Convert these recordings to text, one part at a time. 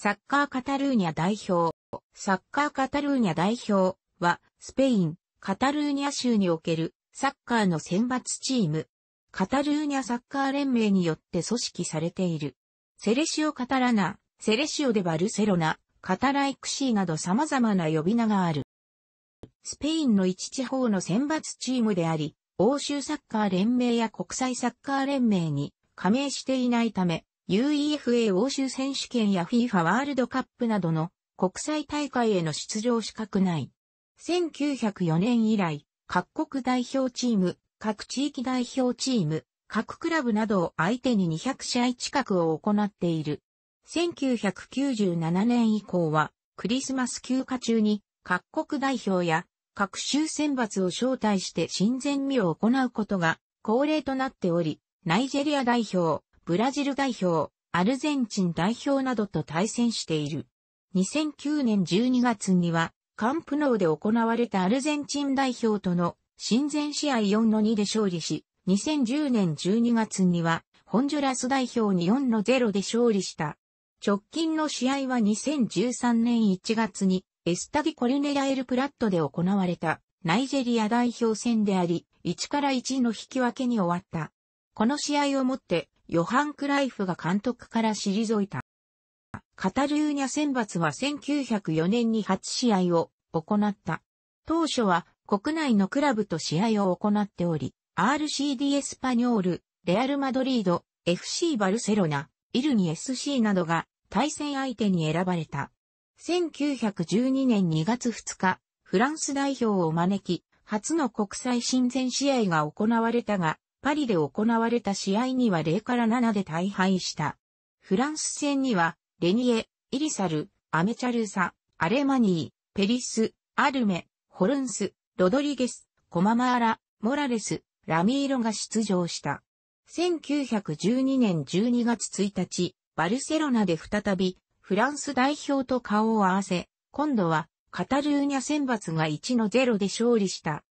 サッカーカタルーニャ代表。サッカーカタルーニャ代表は、スペイン、カタルーニャ州におけるサッカーの選抜チーム。カタルーニャサッカー連盟によって組織されている。セレシオ・カタラナ、セレシオ・デ・バルセロナ、カタライクシーなど様々な呼び名がある。スペインの一地方の選抜チームであり、欧州サッカー連盟や国際サッカー連盟に加盟していないため、UEFA 欧州選手権や FIFA ワールドカップなどの国際大会への出場資格ない。1904年以来、各国代表チーム、各地域代表チーム、各クラブなどを相手に200試合近くを行っている。1997年以降は、クリスマス休暇中に各国代表や各州選抜を招待して親善味を行うことが恒例となっており、ナイジェリア代表、ブラジル代表、アルゼンチン代表などと対戦している。2009年12月には、カンプノーで行われたアルゼンチン代表との親善試合4の2で勝利し、2010年12月には、ホンジュラス代表に4の0で勝利した。直近の試合は2013年1月に、エスタディコルネラエルプラットで行われた、ナイジェリア代表戦であり、1から1の引き分けに終わった。この試合をもって、ヨハン・クライフが監督から退いた。カタルーニャ選抜は1904年に初試合を行った。当初は国内のクラブと試合を行っており、RCD エスパニョール、レアル・マドリード、FC バルセロナ、イルニ SC などが対戦相手に選ばれた。1912年2月2日、フランス代表を招き、初の国際親善試合が行われたが、パリで行われた試合には0から7で大敗した。フランス戦には、レニエ、イリサル、アメチャルサ、アレマニー、ペリス、アルメ、ホルンス、ロドリゲス、コママーラ、モラレス、ラミーロが出場した。1912年12月1日、バルセロナで再び、フランス代表と顔を合わせ、今度は、カタルーニャ選抜が1の0で勝利した。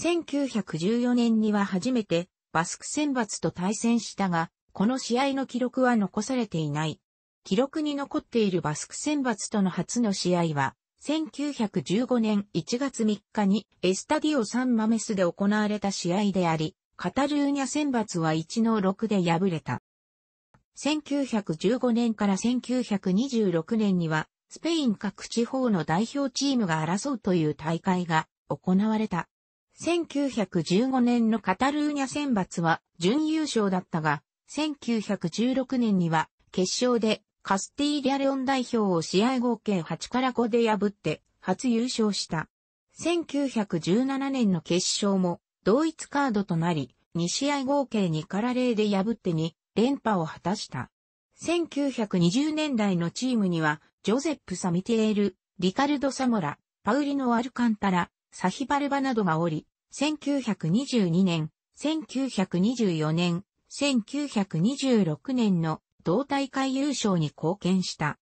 1914年には初めて、バスク選抜と対戦したが、この試合の記録は残されていない。記録に残っているバスク選抜との初の試合は、1915年1月3日にエスタディオ・サン・マメスで行われた試合であり、カタルーニャ選抜は1の6で敗れた。1915年から1926年には、スペイン各地方の代表チームが争うという大会が行われた。1915年のカタルーニャ選抜は準優勝だったが、1916年には決勝でカスティーリャレオン代表を試合合計8から5で破って初優勝した。1917年の決勝も同一カードとなり、2試合合計2から0で破って2連覇を果たした。1920年代のチームには、ジョゼップ・サミテエール、リカルド・サモラ、パウリノ・アルカンタラ、サヒバルバなどがおり、1922年、1924年、1926年の同大会優勝に貢献した。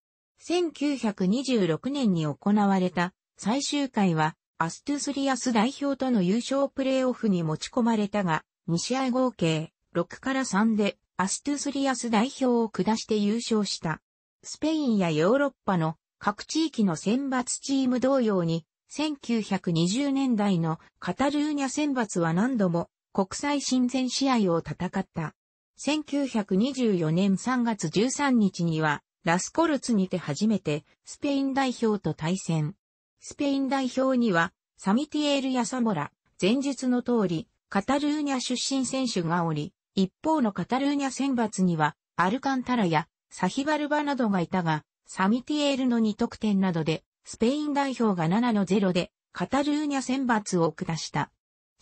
1926年に行われた最終回は、アストゥスリアス代表との優勝プレーオフに持ち込まれたが、2試合合計6から3でアストゥスリアス代表を下して優勝した。スペインやヨーロッパの各地域の選抜チーム同様に1920年代のカタルーニャ選抜は何度も国際親善試合を戦った。1924年3月13日にはラスコルツにて初めてスペイン代表と対戦。スペイン代表にはサミティエール・やサモラ、前述の通り、カタルーニャ出身選手がおり、一方のカタルーニャ選抜にはアルカンタラやサヒバルバなどがいたが、サミティエールの2得点などでスペイン代表が7の0でカタルーニャ選抜を下した。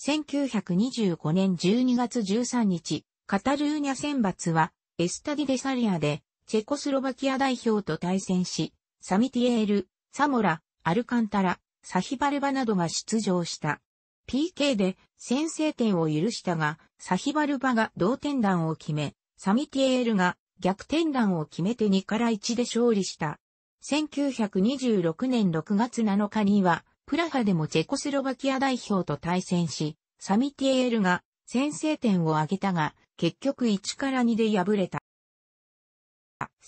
1925年12月13日、カタルーニャ選抜はエスタディデサリアでチェコスロバキア代表と対戦し、サミティエール、サモラ、アルカンタラ、サヒバルバなどが出場した。PK で先制点を許したが、サヒバルバが同点弾を決め、サミティエールが逆転弾を決めて2から1で勝利した。1926年6月7日には、プラハでもチェコスロバキア代表と対戦し、サミティエールが先制点を挙げたが、結局1から2で敗れた。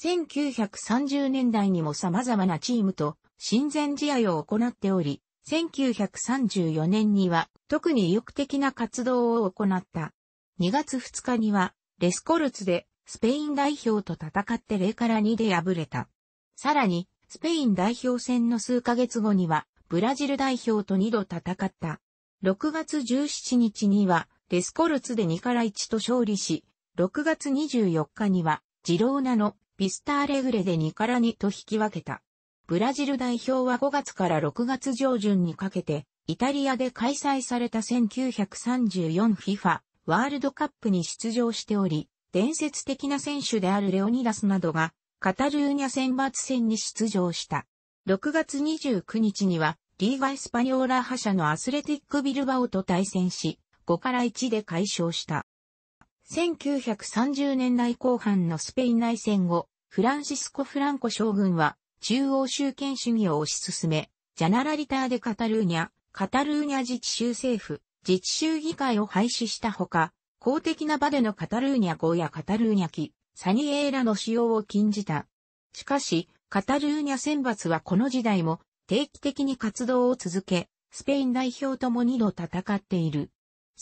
1930年代にも様々なチームと親善試合を行っており、1934年には特に意欲的な活動を行った。2月2日にはレスコルツでスペイン代表と戦って0から2で敗れた。さらに、スペイン代表戦の数ヶ月後には、ブラジル代表と2度戦った。6月17日には、デスコルツで2から1と勝利し、6月24日には、ジローナのビスターレグレで2から2と引き分けた。ブラジル代表は5月から6月上旬にかけて、イタリアで開催された 1934FIFA ワールドカップに出場しており、伝説的な選手であるレオニダスなどがカタルーニャ選抜戦に出場した。6月29日には、リーガ・エスパニョーラ覇者のアスレティック・ビルバオと対戦し、5から1で解消した。1930年代後半のスペイン内戦後、フランシスコ・フランコ将軍は、中央集権主義を推し進め、ジャナラリターでカタルーニャ、カタルーニャ自治州政府、自治州議会を廃止したほか、公的な場でのカタルーニャ号やカタルーニャ記、サニエーラの使用を禁じた。しかし、カタルーニャ選抜はこの時代も定期的に活動を続け、スペイン代表とも2度戦っている。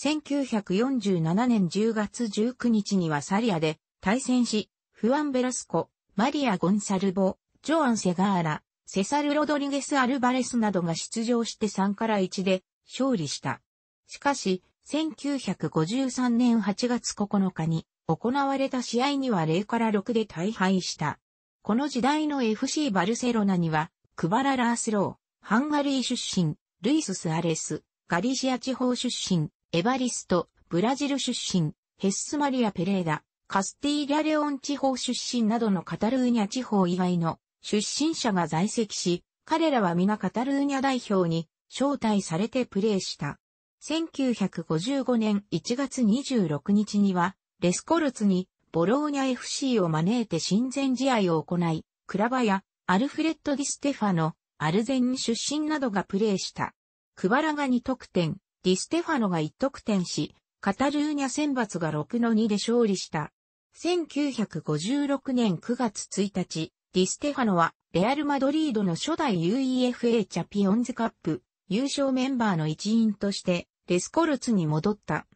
1947年10月19日にはサリアで対戦し、フアン・ベラスコ、マリア・ゴンサルボ、ジョアン・セガーラ、セサル・ロドリゲス・アルバレスなどが出場して3から1で勝利した。しかし、1953年8月9日に行われた試合には0から6で大敗した。この時代の FC バルセロナには、クバラ・ラースロー、ハンガリー出身、ルイス・スアレス、ガリシア地方出身、エバリスト、ブラジル出身、ヘッスマリア・ペレーダ、カスティーリャ・レオン地方出身などのカタルーニャ地方以外の出身者が在籍し、彼らは皆カタルーニャ代表に招待されてプレーした。1955年1月26日には、レスコルツにボローニャ FC を招いて親善試合を行い、クラバやアルフレッド・ディ・ステファノ、アルゼン出身などがプレーした。クバラが2得点、ディ・ステファノが1得点し、カタルーニャ選抜が6の2で勝利した。1956年9月1日、ディ・ステファノはレアル・マドリードの初代 UEFA チャピオンズカップ優勝メンバーの一員として、レスコルツに戻った。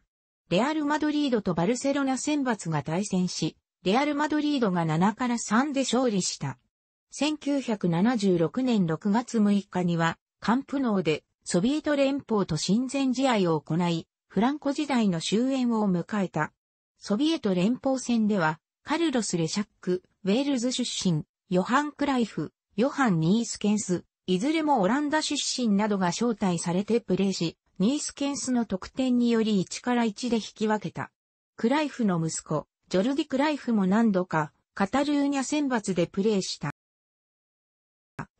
レアル・マドリードとバルセロナ選抜が対戦し、レアル・マドリードが7から3で勝利した。1976年6月6日には、カンプノーでソビエト連邦と親善試合を行い、フランコ時代の終焉を迎えた。ソビエト連邦戦では、カルロス・レシャック、ウェールズ出身、ヨハン・クライフ、ヨハン・ニースケンス、いずれもオランダ出身などが招待されてプレーし、ニースケンスの得点により1から1で引き分けた。クライフの息子、ジョルディ・クライフも何度か、カタルーニャ選抜でプレーした。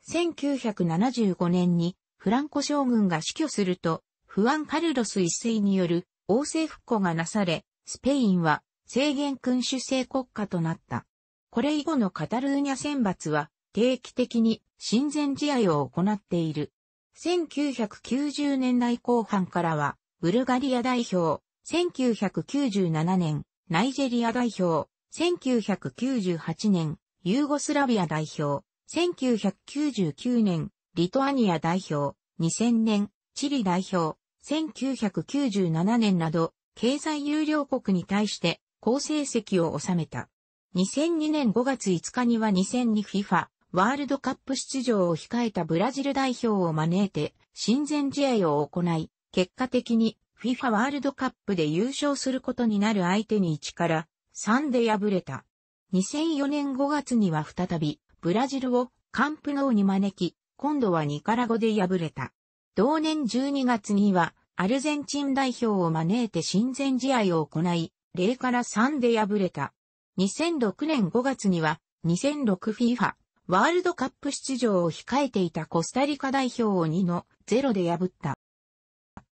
1975年に、フランコ将軍が死去すると、フアン・カルロス一世による王政復古がなされ、スペインは制限君主制国家となった。これ以後のカタルーニャ選抜は定期的に親善試合を行っている。1990年代後半からは、ブルガリア代表、1997年、ナイジェリア代表、1998年、ユーゴスラビア代表、1999年、リトアニア代表、2000年、チリ代表、1997年など、経済有料国に対して好成績を収めた。2002年5月5日には 2002FIFA ワールドカップ出場を控えたブラジル代表を招いて、親善試合を行い、結果的に FIFA ワールドカップで優勝することになる相手に1から3で敗れた。2004年5月には再びブラジルをカンプノーに招き、今度はニカラゴで敗れた。同年12月にはアルゼンチン代表を招いて親善試合を行い、0から3で敗れた。2006年5月には 2006FIFA ワールドカップ出場を控えていたコスタリカ代表を2の0で破った。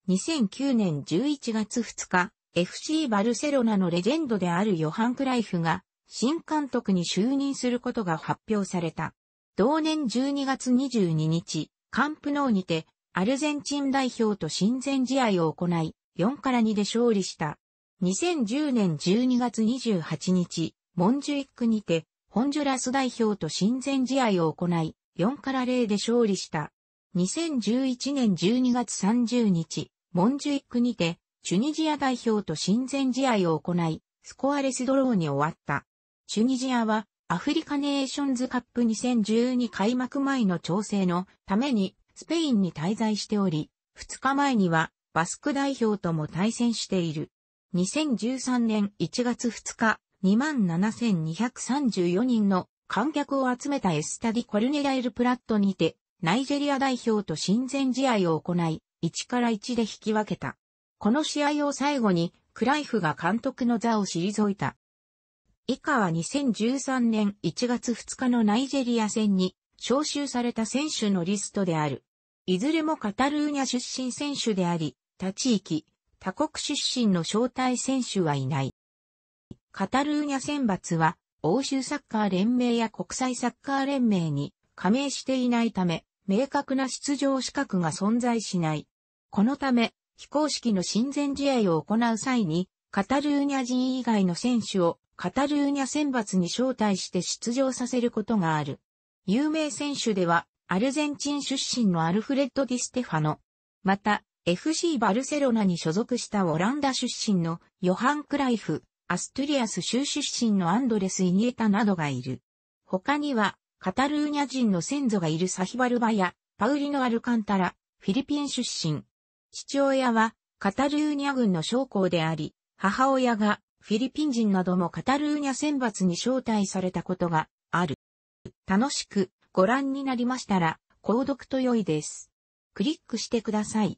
2009年11月2日、FC バルセロナのレジェンドであるヨハン・クライフが新監督に就任することが発表された。同年12月22日、カンプノーにてアルゼンチン代表と親善試合を行い、4から2で勝利した。2010年12月28日、モンジュイックにてホンジュラス代表と親善試合を行い、4から0で勝利した。2011年12月30日、モンジュイックにて、チュニジア代表と親善試合を行い、スコアレスドローに終わった。チュニジアは、アフリカネーションズカップ2012開幕前の調整のために、スペインに滞在しており、2日前には、バスク代表とも対戦している。2013年1月2日、27,234人の観客を集めたエスタディ・コルネラ・エル・プラットにて、ナイジェリア代表と親善試合を行い、1から1で引き分けた。この試合を最後に、クライフが監督の座を退いた。以下は2013年1月2日のナイジェリア戦に招集された選手のリストである。いずれもカタルーニャ出身選手であり、他地域、他国出身の招待選手はいない。カタルーニャ選抜は、欧州サッカー連盟や国際サッカー連盟に加盟していないため、明確な出場資格が存在しない。このため、非公式の親善試合を行う際に、カタルーニャ人以外の選手をカタルーニャ選抜に招待して出場させることがある。有名選手では、アルゼンチン出身のアルフレッド・ディステファノ。また、FC バルセロナに所属したオランダ出身のヨハン・クライフ、アストゥリアス州出身のアンドレス・イニエタなどがいる。他には、カタルーニャ人の先祖がいるサヒバルバや、パウリノ・アルカンタラ、フィリピン出身。父親は、カタルーニャ軍の将校であり、母親が、フィリピン人などもカタルーニャ選抜に招待されたことがある。楽しくご覧になりましたら、購読と良いです。クリックしてください。